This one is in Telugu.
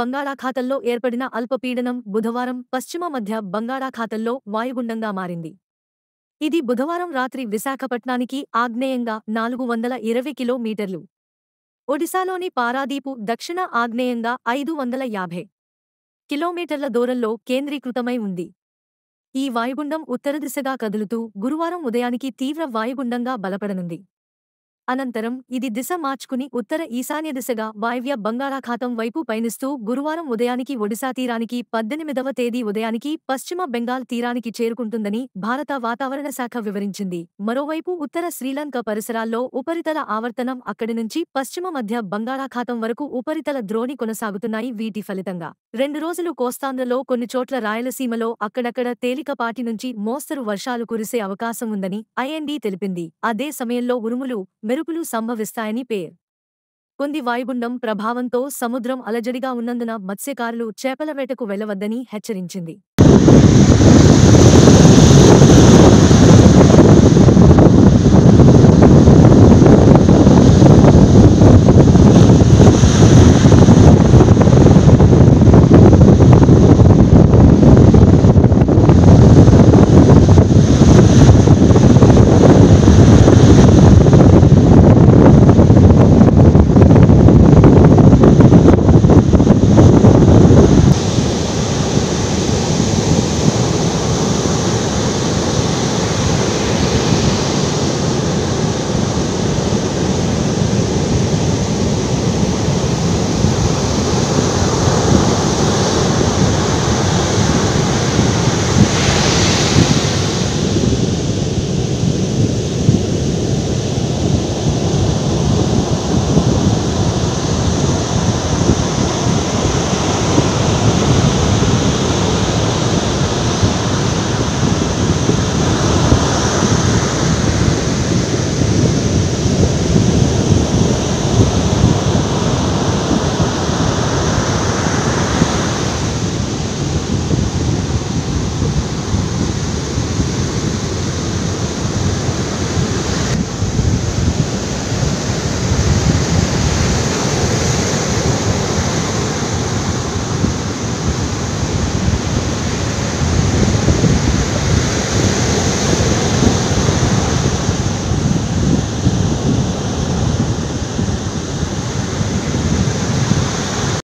బంగాళాఖాతంలో ఏర్పడిన అల్పపీడనం బుధవారం పశ్చిమ మధ్య బంగాళాఖాతంలో వాయుగుండంగా మారింది ఇది బుధవారం రాత్రి విశాఖపట్నానికి ఆగ్నేయంగా నాలుగు వందల ఇరవై కిలోమీటర్లు ఒడిశాలోని పారాదీపు దక్షిణ ఆగ్నేయంగా ఐదు వందల యాభై కిలోమీటర్ల దూరంలో కేంద్రీకృతమై ఉంది ఈ వాయుగుండం ఉత్తర దిశగా కదులుతూ గురువారం ఉదయానికి తీవ్ర వాయుగుండంగా బలపడనుంది అనంతరం ఇది దిశ మార్చుకుని ఉత్తర ఈశాన్య దిశగా వాయువ్య బంగాళాఖాతం వైపు పయనిస్తూ గురువారం ఉదయానికి ఒడిశా తీరానికి పద్దెనిమిదవ తేదీ ఉదయానికి పశ్చిమ బెంగాల్ తీరానికి చేరుకుంటుందని భారత వాతావరణ శాఖ వివరించింది మరోవైపు ఉత్తర శ్రీలంక పరిసరాల్లో ఉపరితల ఆవర్తనం అక్కడి నుంచి పశ్చిమ మధ్య బంగాళాఖాతం వరకు ఉపరితల ద్రోణి కొనసాగుతున్నాయి వీటి ఫలితంగా రెండు రోజులు కోస్తాంధ్రలో కొన్ని చోట్ల రాయలసీమలో అక్కడక్కడ తేలికపాటి నుంచి మోస్తరు వర్షాలు కురిసే అవకాశం ఉందని ఐఎన్డీ తెలిపింది అదే సమయంలో ఉరుములు మెరుపులు సంభవిస్తాయని పేరు కొంది వాయుగుండం ప్రభావంతో సముద్రం అలజడిగా ఉన్నందున మత్స్యకారులు చేపల వేటకు వెళ్లవద్దని హెచ్చరించింది